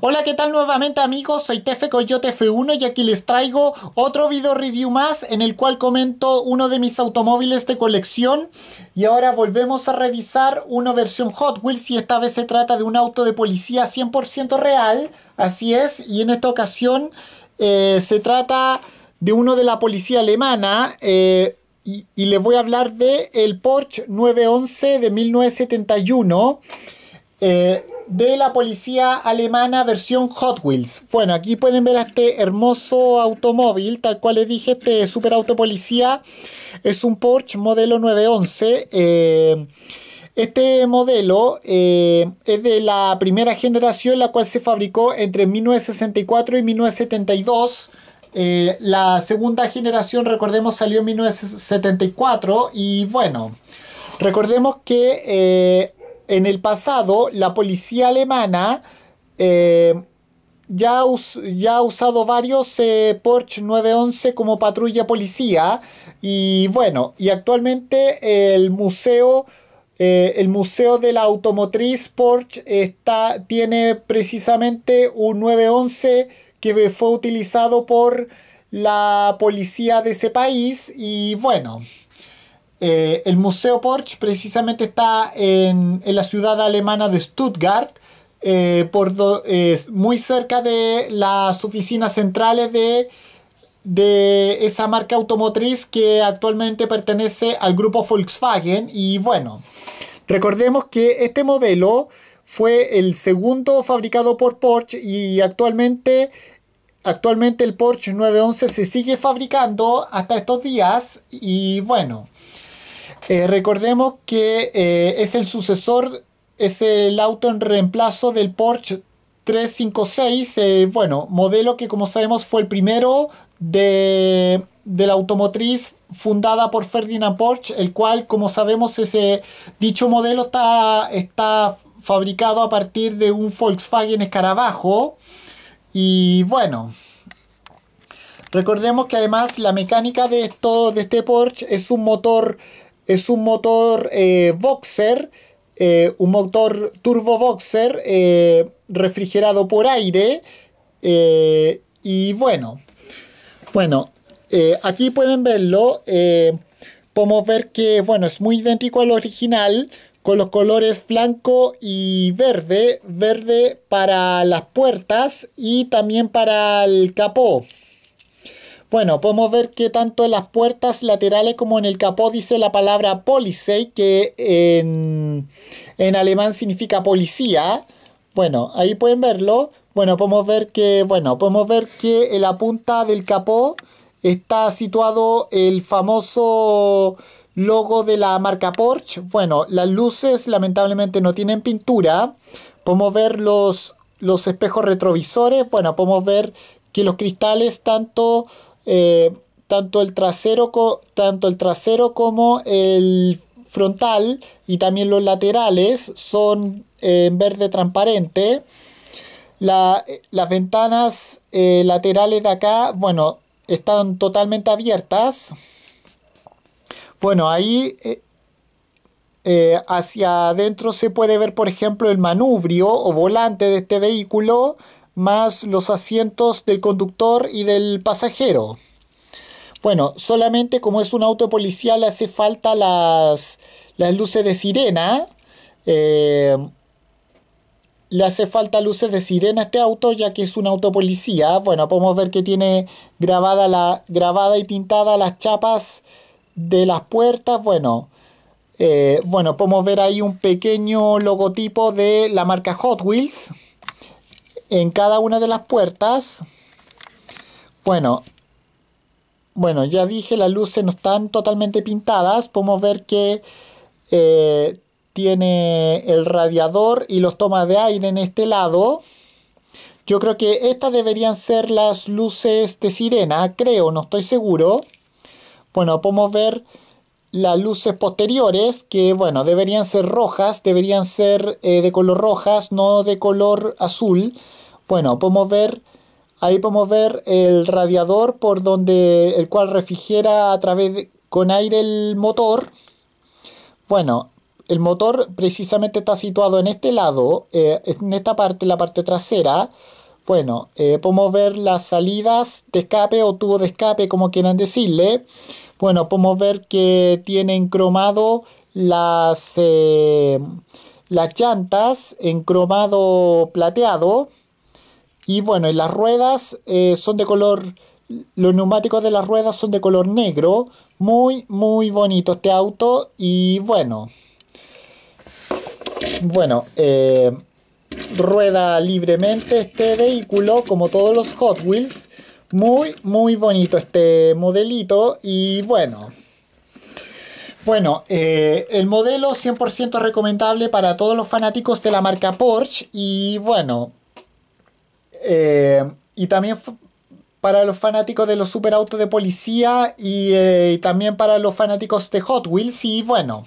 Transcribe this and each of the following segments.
Hola, ¿qué tal nuevamente amigos? Soy Tefe Coyote F1 y aquí les traigo otro video review más en el cual comento uno de mis automóviles de colección y ahora volvemos a revisar una versión Hot Wheels y esta vez se trata de un auto de policía 100% real, así es, y en esta ocasión eh, se trata de uno de la policía alemana eh, y, les voy a hablar de el Porsche 911 de 1971. Eh, de la policía alemana versión Hot Wheels. Bueno, aquí pueden ver este hermoso automóvil, tal cual les dije, este superauto policía es un Porsche modelo 911. Eh, este modelo eh, es de la primera generación, la cual se fabricó entre 1964 y 1972. Eh, la segunda generación, recordemos, salió en 1974 y bueno, recordemos que en el pasado la policía alemana eh, ya, ha usado varios eh, Porsche 911 como patrulla policía y bueno, y actualmente el museo... Eh, el Museo de la Automotriz Porsche está, tiene precisamente un 911 que fue utilizado por la policía de ese país y bueno, eh, el Museo Porsche precisamente está en, la ciudad alemana de Stuttgart, eh, por muy cerca de las oficinas centrales de, de esa marca automotriz que actualmente pertenece al grupo Volkswagen. Y bueno, recordemos que este modelo fue el segundo fabricado por Porsche y actualmente Actualmente el Porsche 911 se sigue fabricando hasta estos días y bueno, eh, recordemos que eh, es el sucesor, es el auto en reemplazo del Porsche 356, eh, bueno, modelo que como sabemos fue el primero de, la automotriz fundada por Ferdinand Porsche, el cual como sabemos ese dicho modelo está, está fabricado a partir de un Volkswagen Escarabajo y bueno. Recordemos que además la mecánica de, de este Porsche es un motor es un motor eh, boxer, eh, un motor turbo boxer eh, refrigerado por aire. y bueno, bueno, aquí pueden verlo. podemos ver que bueno, es muy idéntico al original con los colores blanco y verde, verde para las puertas y también para el capó. Bueno, podemos ver que tanto en las puertas laterales como en el capó dice la palabra Polizei, que en, alemán significa policía. Bueno, ahí pueden verlo. Bueno, podemos ver que, bueno, podemos ver que en la punta del capó está situado el famoso logo de la marca Porsche. Bueno, las luces lamentablemente no tienen pintura. Podemos ver los, los espejos retrovisores. Bueno, podemos ver que los cristales tanto eh, tanto, el trasero tanto el trasero como el frontal y también los laterales son eh, en verde transparente. Eh, las ventanas laterales de acá, bueno, están totalmente abiertas. Bueno, ahí hacia adentro se puede ver, por ejemplo, el manubrio o volante de este vehículo más los asientos del conductor y del pasajero. Bueno, solamente como es un auto policial hace falta las, luces de sirena. Eh, le hace falta luces de sirena a este auto ya que es un auto policía. Bueno, podemos ver que tiene grabada, la, grabada y pintada las chapas de las puertas. Bueno, eh, bueno, podemos ver ahí un pequeño logotipo de la marca Hot Wheels en cada una de las puertas, bueno, bueno, ya dije, las luces no están totalmente pintadas. Podemos ver que eh, tiene el radiador y los tomas de aire en este lado. Yo creo que estas deberían ser las luces de sirena, creo, no estoy seguro. Bueno, podemos ver las luces posteriores, que bueno, deberían ser rojas, deberían ser eh, de color rojas, no de color azul. Bueno, podemos ver, ahí podemos ver el radiador por donde el cual refrigera a través de, con aire el motor. Bueno, el motor precisamente está situado en este lado, eh, en esta parte, la parte trasera. Bueno, eh, podemos ver las salidas de escape o tubo de escape, como quieran decirle. Bueno, podemos ver que tiene cromado las, eh, las llantas en cromado plateado. Y bueno, y las ruedas eh, son de color, los neumáticos de las ruedas son de color negro. Muy, muy bonito este auto y bueno. Bueno, eh, rueda libremente este vehículo como todos los Hot Wheels muy, muy bonito este modelito y bueno. Bueno, eh, el modelo 100% recomendable para todos los fanáticos de la marca Porsche y bueno, eh, y también para los fanáticos de los superautos de policía eh, y también para los fanáticos de Hot Wheels y bueno.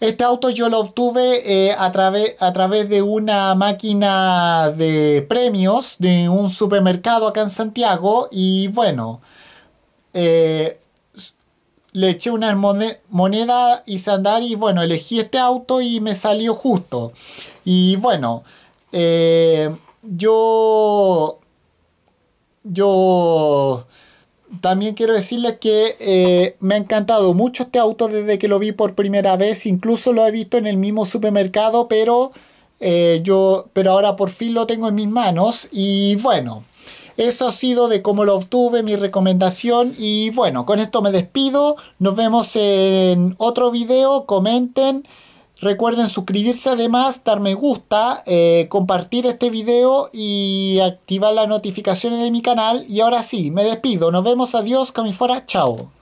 Este auto yo lo obtuve eh, a, través, a través de una máquina de premios de un supermercado acá en Santiago y bueno, eh, le eché una moneda, y andar y bueno, elegí este auto y me salió justo. Y bueno, eh, yo... Yo también quiero decirles que eh, me ha encantado mucho este auto desde que lo vi por primera vez. Incluso lo he visto en el mismo supermercado, pero, eh, yo, pero ahora por fin lo tengo en mis manos. Y bueno, eso ha sido de cómo lo obtuve, mi recomendación. Y bueno, con esto me despido. Nos vemos en otro video. Comenten. Recuerden suscribirse además, dar me gusta, eh, compartir este video y activar las notificaciones de mi canal. Y ahora sí, me despido. Nos vemos, adiós, fuera chao.